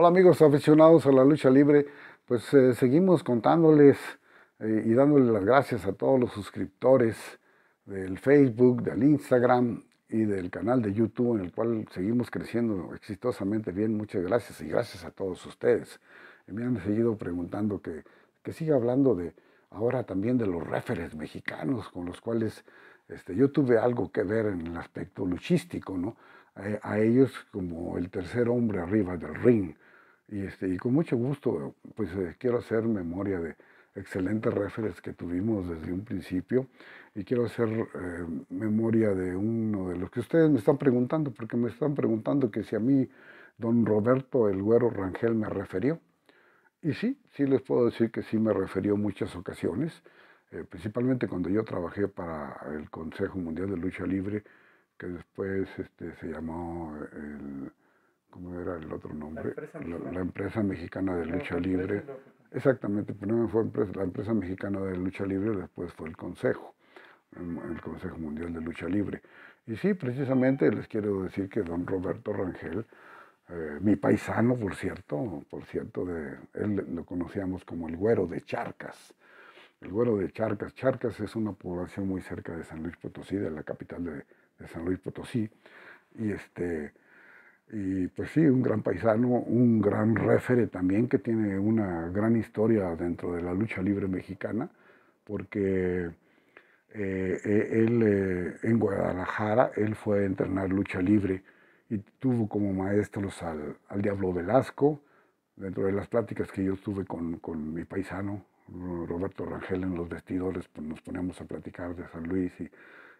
Hola amigos aficionados a la lucha libre, pues eh, seguimos contándoles eh, y dándoles las gracias a todos los suscriptores del Facebook, del Instagram y del canal de YouTube en el cual seguimos creciendo exitosamente bien. Muchas gracias y gracias a todos ustedes. Eh, me han seguido preguntando que, que siga hablando de ahora también de los referes mexicanos con los cuales este, yo tuve algo que ver en el aspecto luchístico, ¿no? a ellos como el tercer hombre arriba del ring y, este, y con mucho gusto, pues eh, quiero hacer memoria de excelentes referes que tuvimos desde un principio y quiero hacer eh, memoria de uno de los que ustedes me están preguntando, porque me están preguntando que si a mí don Roberto el Rangel me referió. Y sí, sí les puedo decir que sí me referió muchas ocasiones, eh, principalmente cuando yo trabajé para el Consejo Mundial de Lucha Libre, que después este, se llamó el ¿Cómo era el otro nombre? La empresa, mexicana de lucha libre. Exactamente, primero fue la empresa mexicana de lucha libre, después fue el Consejo, el Consejo Mundial de Lucha Libre. Y sí, precisamente les quiero decir que don Roberto Rangel, eh, mi paisano, por cierto, por cierto, de, él lo conocíamos como el Güero de Charcas. El Güero de Charcas. Charcas es una población muy cerca de San Luis Potosí, de la capital de, de San Luis Potosí. Y este y pues sí, un gran paisano, un gran refere también que tiene una gran historia dentro de la lucha libre mexicana, porque eh, e, él eh, en Guadalajara, él fue a entrenar lucha libre y tuvo como maestros al, al Diablo Velasco, dentro de las pláticas que yo tuve con, con, mi paisano, Roberto Rangel, en los vestidores, pues nos poníamos a platicar de San Luis y,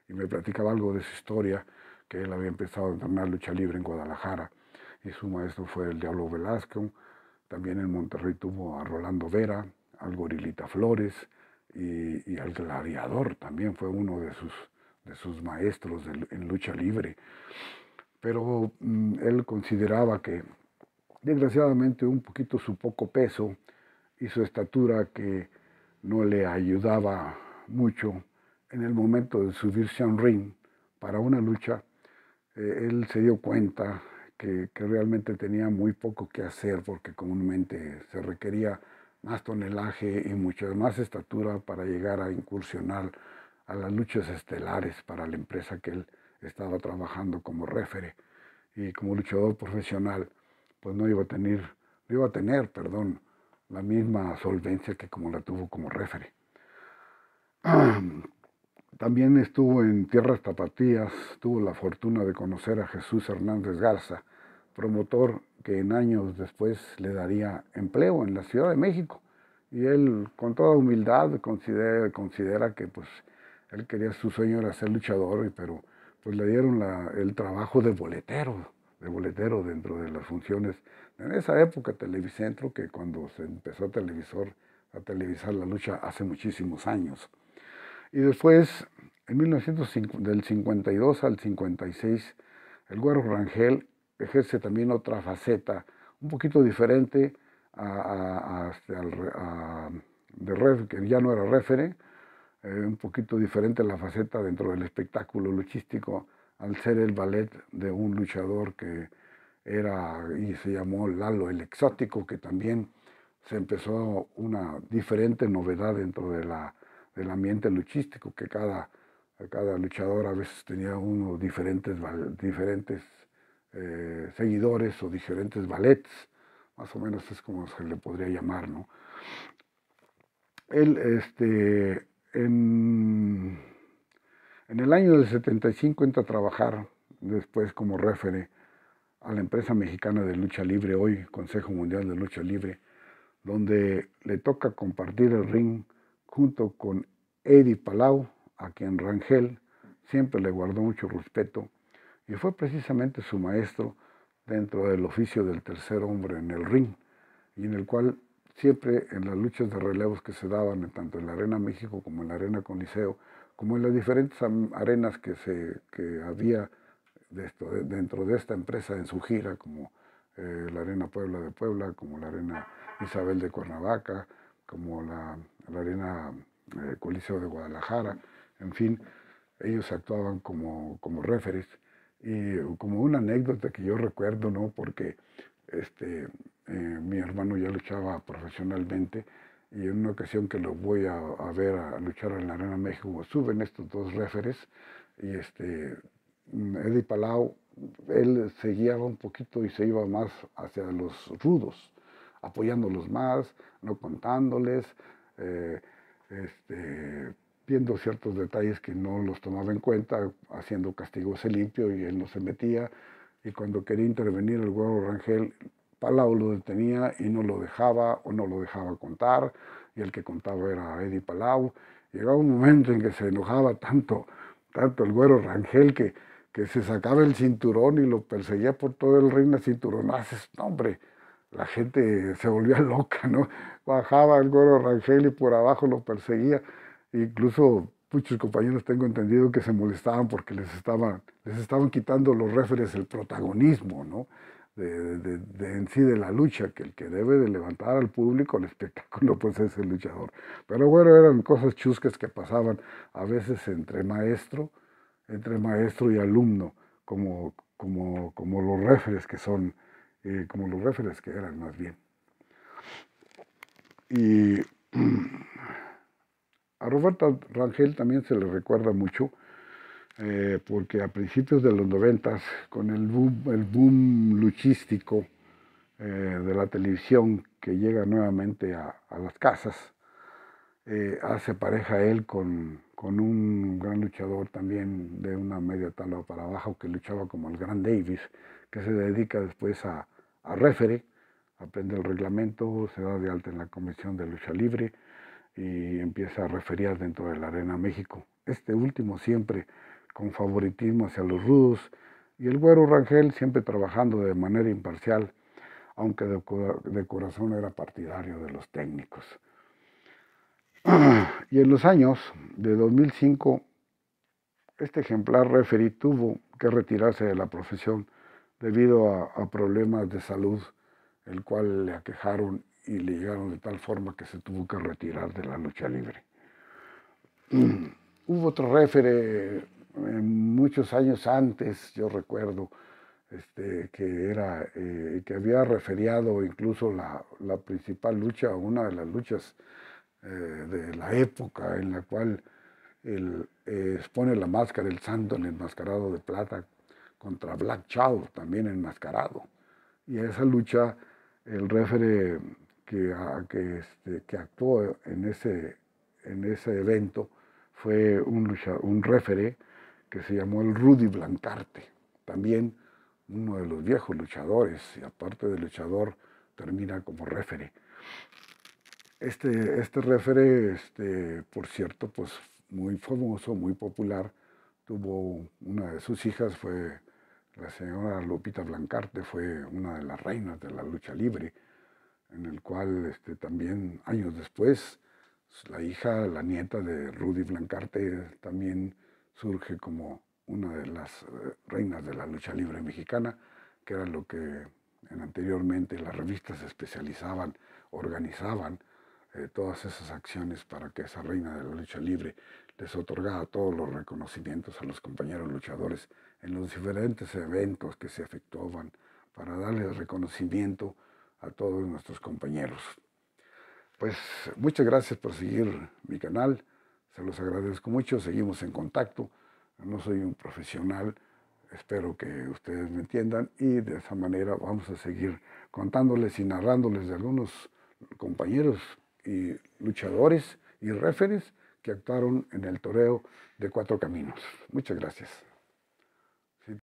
y me platicaba algo de su historia que él había empezado a entrenar lucha libre en Guadalajara y su maestro fue el Diablo Velasco. También en Monterrey tuvo a Rolando Vera, al Gorilita Flores y, al Gladiador, también fue uno de sus, de sus maestros en lucha libre. Pero mm, él consideraba que, desgraciadamente, un poquito su poco peso y su estatura que no le ayudaba mucho en el momento de subirse a un ring para una lucha, eh, él se dio cuenta que, realmente tenía muy poco que hacer porque comúnmente se requería más tonelaje y mucho más estatura para llegar a incursionar a las luchas estelares para la empresa que él estaba trabajando como refere y como luchador profesional, pues no iba a tener, no iba a tener, perdón, la misma solvencia que como la tuvo como refere. También estuvo en Tierras Tapatías, tuvo la fortuna de conocer a Jesús Hernández Garza, promotor que en años después le daría empleo en la Ciudad de México. Y él con toda humildad considera, que pues él quería, su sueño era ser luchador, pero pues le dieron el trabajo de boletero, de boletero dentro de las funciones. En esa época Televicentro, que cuando se empezó a televisor, a televisar la lucha hace muchísimos años. Y después, en 1950, del 52 al 56, el Güero Rangel ejerce también otra faceta, un poquito diferente a, este, de Ref, que ya no era Refere, eh, un poquito diferente la faceta dentro del espectáculo luchístico, al ser el ballet de un luchador que era y se llamó Lalo el Exótico, que también se empezó una diferente novedad dentro de la del ambiente luchístico, que cada, cada luchador a veces tenía uno diferentes, diferentes eh, seguidores o diferentes ballets, más o menos es como se le podría llamar, ¿no? Él, este, en, el año del 75 entra a trabajar después como refere a la empresa mexicana de lucha libre, hoy Consejo Mundial de Lucha Libre, donde le toca compartir el ring junto con Eddie Palau, a quien Rangel siempre le guardó mucho respeto y fue precisamente su maestro dentro del oficio del tercer hombre en el ring, y en el cual siempre en las luchas de relevos que se daban tanto en la Arena México como en la Arena Coliseo, como en las diferentes arenas que, se, había dentro de esta empresa en su gira, como eh, la Arena Puebla de Puebla, como la Arena Isabel de Cuernavaca, como la Arena el eh, Coliseo de Guadalajara, en fin, ellos actuaban como, como referes. Y como una anécdota que yo recuerdo, ¿no? Porque este, eh, mi hermano ya luchaba profesionalmente y en una ocasión que lo voy a, ver a, luchar en la Arena México, suben estos dos referes y este, mm, Eddie Palau, él se guiaba un poquito y se iba más hacia los rudos, apoyándolos más, no contándoles. Eh, este, viendo ciertos detalles que no los tomaba en cuenta, haciendo castigos ese limpio y él no se metía. Y cuando quería intervenir el güero Rangel, Palau lo detenía y no lo dejaba o no lo dejaba contar. Y el que contaba era Eddie Palau. Llegaba un momento en que se enojaba tanto, tanto el güero Rangel que, que se sacaba el cinturón y lo perseguía por todo el reino a cinturonazos. No, hombre, la gente se volvía loca, ¿no? Bajaba el gorro Rangel y por abajo lo perseguía. Incluso muchos compañeros tengo entendido que se molestaban porque les estaban, les estaban quitando los referes el protagonismo, ¿no? De, en sí de la lucha, que el que debe de levantar al público el espectáculo pues es el luchador. Pero bueno, eran cosas chuscas que pasaban a veces entre maestro, entre maestro y alumno, como, como, como los referes que son eh, como los referes que eran más bien. Y a Roberto Rangel también se le recuerda mucho, eh, porque a principios de los noventas, con el boom, el luchístico eh, de la televisión que llega nuevamente a las casas, hace pareja él con con un gran luchador también de una media talla para abajo que luchaba como el Gran Davis, que se dedica después a, a refere, aprende el reglamento, se da de alta en la Comisión de Lucha Libre y empieza a referir dentro de la Arena México. Este último siempre con favoritismo hacia los rudos y el güero Rangel siempre trabajando de manera imparcial, aunque de corazón era partidario de los técnicos. Y en los años de 2005, este ejemplar referí tuvo que retirarse de la profesión debido a, problemas de salud, el cual le aquejaron y le llegaron de tal forma que se tuvo que retirar de la lucha libre. Hubo otro refere muchos años antes, yo recuerdo, este, que, era, eh, que había referiado incluso la, la, principal lucha, una de las luchas eh, de la época en la cual él expone eh, la máscara, el enmascarado de plata contra Black Chow, también enmascarado. Y esa lucha, el refere que, este, que, actuó en ese, en ese evento fue un, un refere que se llamó el Rudy Blancarte, también uno de los viejos luchadores, y aparte de luchador, termina como refere. Este, este refere, este, por cierto, pues muy famoso, muy popular, tuvo una de sus hijas, fue la señora Lupita Blancarte, fue una de las reinas de la lucha libre, en el cual este, también años después la hija, la nieta de Rudy Blancarte también surge como una de las eh, reinas de la lucha libre mexicana, que era lo que anteriormente las revistas especializaban, organizaban eh, todas esas acciones para que esa reina de la lucha libre les otorgara todos los reconocimientos a los compañeros luchadores en los diferentes eventos que se efectuaban para darles reconocimiento a todos nuestros compañeros. Pues muchas gracias por seguir mi canal, se los agradezco mucho, seguimos en contacto, no soy un profesional, espero que ustedes me entiendan y de esa manera vamos a seguir contándoles y narrándoles de algunos compañeros y luchadores y réferes que actuaron en el toreo de Cuatro Caminos. Muchas gracias.